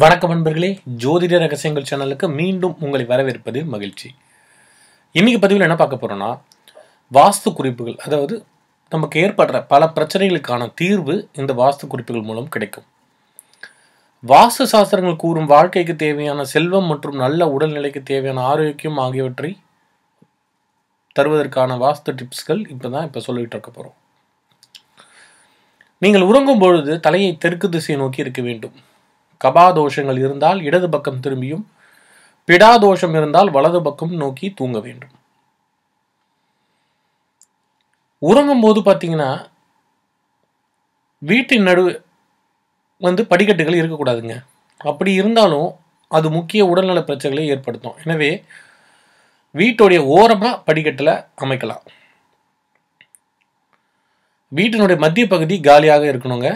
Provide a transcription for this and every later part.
வணக்கம் நண்பர்களே ஜோதிட ரகசியங்கள் சேனலுக்கு மீண்டும் உங்களை வரவேற்பது மகிழ்ச்சி இன்னைக்கு பதிவில் என்ன பார்க்க போகிறோன்னா வாஸ்து குறிப்புகள் அதாவது நமக்கு ஏற்படுற பல பிரச்சனைகளுக்கான தீர்வு இந்த வாஸ்து குறிப்புகள் மூலம் கிடைக்கும் வாஸ்து சாஸ்திரங்கள் கூறும் வாழ்க்கைக்கு தேவையான செல்வம் மற்றும் நல்ல உடல்நிலைக்கு தேவையான ஆரோக்கியம் ஆகியவற்றை தருவதற்கான வாஸ்து டிப்ஸ்கள் இப்போ தான் இப்போ சொல்லிகிட்டு இருக்க போகிறோம் நீங்கள் உறங்கும் பொழுது தலையை தெற்கு திசையை நோக்கி இருக்க வேண்டும் கபாதோஷங்கள் இருந்தால் இடது பக்கம் திரும்பியும் பிடாதோஷம் இருந்தால் வலது பக்கம் நோக்கி தூங்க வேண்டும் உறங்கும் போது பார்த்தீங்கன்னா வீட்டின் நடு வந்து படிக்கட்டுகள் இருக்கக்கூடாதுங்க அப்படி இருந்தாலும் அது முக்கிய உடல்நல பிரச்சனைகளை ஏற்படுத்தும் எனவே வீட்டுடைய ஓரமாக படிக்கட்டில் அமைக்கலாம் வீட்டினுடைய மத்திய பகுதி காலியாக இருக்கணுங்க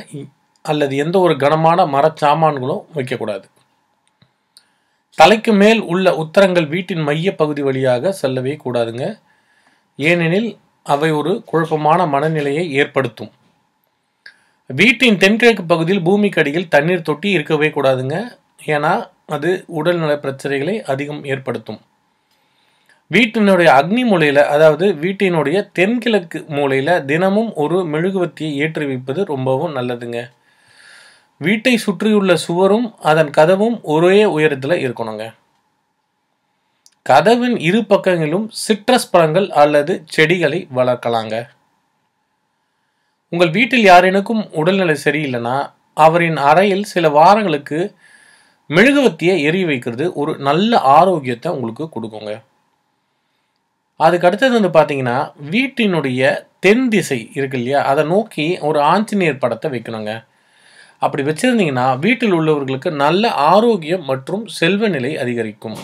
அல்லது எந்த ஒரு கனமான மரச்சாமான்களும் வைக்கக்கூடாது தலைக்கு மேல் உள்ள உத்தரங்கள் வீட்டின் மைய பகுதி வழியாக செல்லவே கூடாதுங்க ஏனெனில் அவை ஒரு குழப்பமான மனநிலையை ஏற்படுத்தும் வீட்டின் தென்கிழக்கு பகுதியில் பூமிக்கு அடியில் தண்ணீர் தொட்டி இருக்கவே கூடாதுங்க ஏன்னா அது உடல்நல பிரச்சனைகளை அதிகம் ஏற்படுத்தும் வீட்டினுடைய அக்னி மூலையில் அதாவது வீட்டினுடைய தென்கிழக்கு மூலையில் தினமும் ஒரு மெழுகுவர்த்தியை ஏற்றி வைப்பது ரொம்பவும் நல்லதுங்க வீட்டை சுற்றியுள்ள சுவரும் அதன் கதவும் ஒரே உயரத்தில் இருக்கணுங்க கதவின் இரு பக்கங்களிலும் சிட்ரஸ் பழங்கள் அல்லது செடிகளை வளர்க்கலாங்க உங்கள் வீட்டில் யாரெனக்கும் உடல்நிலை சரியில்லைன்னா அவரின் அறையில் சில வாரங்களுக்கு மெழுகுவத்தியை எரிய வைக்கிறது ஒரு நல்ல ஆரோக்கியத்தை உங்களுக்கு கொடுக்குங்க அதுக்கு அடுத்தது வந்து பார்த்தீங்கன்னா வீட்டினுடைய தென் திசை இருக்கு இல்லையா அதை நோக்கி ஒரு ஆஞ்சநேயர் படத்தை வைக்கணுங்க அப்படி வச்சுருந்தீங்கன்னா வீட்டில் உள்ளவர்களுக்கு நல்ல ஆரோக்கியம் மற்றும் செல்வ நிலை அதிகரிக்கும்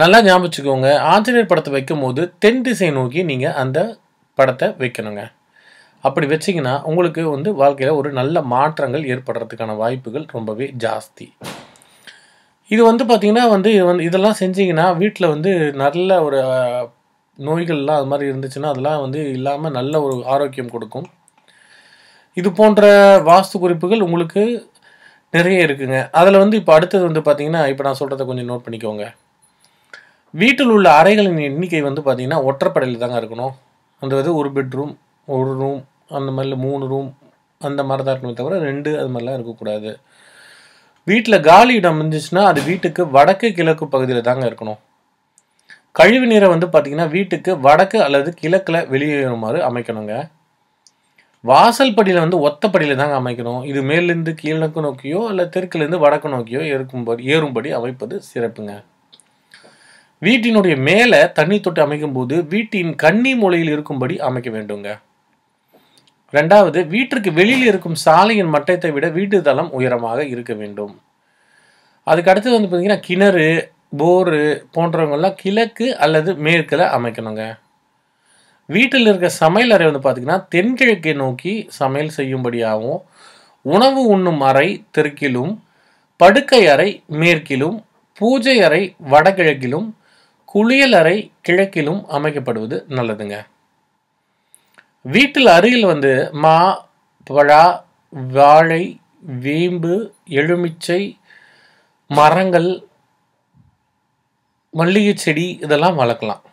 நல்லா ஞாபகத்துக்கோங்க ஆஞ்சநேயர் படத்தை வைக்கும் போது தென் திசை நோக்கி நீங்கள் அந்த படத்தை வைக்கணுங்க அப்படி வச்சிங்கன்னா உங்களுக்கு வந்து வாழ்க்கையில் ஒரு நல்ல மாற்றங்கள் ஏற்படுறதுக்கான வாய்ப்புகள் ரொம்பவே ஜாஸ்தி இது வந்து பார்த்திங்கன்னா வந்து இது வந்து இதெல்லாம் செஞ்சிங்கன்னா வீட்டில் வந்து நல்ல ஒரு நோய்கள்லாம் அது மாதிரி இருந்துச்சுன்னா அதெல்லாம் வந்து இல்லாமல் நல்ல ஒரு ஆரோக்கியம் கொடுக்கும் இது போன்ற வாஸ்து குறிப்புகள் உங்களுக்கு நிறைய இருக்குங்க அதில் வந்து இப்போ அடுத்தது வந்து பார்த்தீங்கன்னா இப்போ நான் சொல்கிறத கொஞ்சம் நோட் பண்ணிக்கோங்க வீட்டில் உள்ள அறைகளின் எண்ணிக்கை வந்து பார்த்திங்கன்னா ஒற்றைப்படையில் தாங்க இருக்கணும் அந்த வந்து ஒரு பெட்ரூம் ஒரு ரூம் அந்த மாதிரில மூணு ரூம் அந்த மாதிரி தான் இருக்கணுமே தவிர ரெண்டு அது மாதிரிலாம் இருக்கக்கூடாது வீட்டில் காலி இடம் இருந்துச்சுன்னா அது வீட்டுக்கு வடக்கு கிழக்கு பகுதியில் தாங்க இருக்கணும் கழிவு நீரை வந்து பார்த்திங்கன்னா வீட்டுக்கு வடக்கு அல்லது கிழக்கில் வெளியேறுமாறு அமைக்கணுங்க வாசல் படியில் வந்து ஒத்த படியில் தாங்க அமைக்கணும் இது மேலிருந்து கீழக்கு நோக்கியோ அல்ல தெற்குலேருந்து வடக்கு நோக்கியோ ஏற்கும்படி ஏறும்படி அமைப்பது சிறப்புங்க வீட்டினுடைய மேலே தண்ணி தொட்டு அமைக்கும்போது வீட்டின் கன்னி மூலையில் இருக்கும்படி அமைக்க வேண்டுங்க ரெண்டாவது வீட்டிற்கு வெளியில் இருக்கும் சாலையின் மட்டத்தை விட வீட்டு தளம் உயரமாக இருக்க வேண்டும் அதுக்கு வந்து பார்த்திங்கன்னா கிணறு போரு போன்றவங்கெல்லாம் கிழக்கு அல்லது மேற்கில் அமைக்கணுங்க வீட்டில் இருக்க சமையல் அறை வந்து பார்த்திங்கன்னா தென்கிழக்கை நோக்கி சமையல் செய்யும்படியாகவும் உணவு உண்ணும் அறை தெற்கிலும் படுக்கை அறை மேற்கிலும் பூஜை அறை வடகிழக்கிலும் குளியல் அறை கிழக்கிலும் அமைக்கப்படுவது நல்லதுங்க வீட்டில் அருகில் வந்து மா பழா வாழை வேம்பு எலுமிச்சை மரங்கள் மல்லிகை செடி இதெல்லாம் வளர்க்கலாம்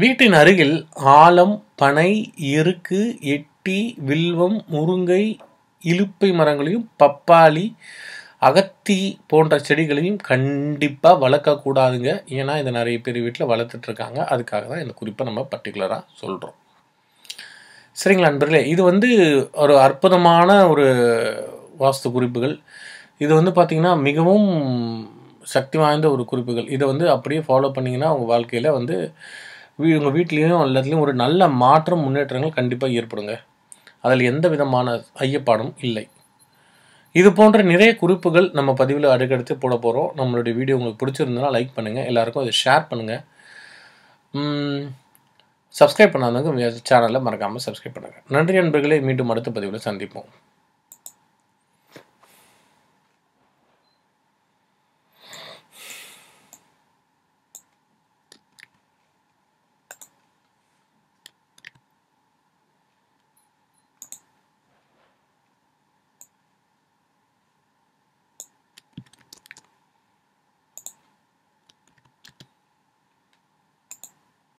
வீட்டின் அருகில் ஆலம் பனை எருக்கு எட்டி வில்வம் முருங்கை இலுப்பை மரங்களையும் பப்பாளி அகத்தி போன்ற செடிகளையும் கண்டிப்பாக வளர்க்கக்கூடாதுங்க ஏன்னா இதை நிறைய பேர் வீட்டில் வளர்த்துட்ருக்காங்க அதுக்காக தான் இந்த குறிப்பை நம்ம பர்டிகுலராக சொல்கிறோம் சரிங்களா நண்பர்களே இது வந்து ஒரு அற்புதமான ஒரு வாஸ்து குறிப்புகள் இது வந்து பார்த்திங்கன்னா மிகவும் சக்தி வாய்ந்த ஒரு குறிப்புகள் இதை வந்து அப்படியே ஃபாலோ பண்ணிங்கன்னா உங்கள் வாழ்க்கையில் வந்து உங்கள் வீட்லேயும் எல்லாத்துலேயும் ஒரு நல்ல மாற்றம் முன்னேற்றங்கள் கண்டிப்பாக ஏற்படுங்க அதில் எந்த விதமான ஐயப்பாடும் இல்லை இது போன்ற நிறைய குறிப்புகள் நம்ம பதிவில் அடுக்கடுத்து போட போகிறோம் நம்மளுடைய வீடியோ உங்களுக்கு பிடிச்சிருந்தனா லைக் பண்ணுங்கள் எல்லாேருக்கும் அதை ஷேர் பண்ணுங்கள் சப்ஸ்கிரைப் பண்ணாதவங்க சேனலில் மறக்காமல் சப்ஸ்கிரைப் பண்ணுங்கள் நன்றி நண்பர்களே மீண்டும் அடுத்த பதிவில் சந்திப்போம்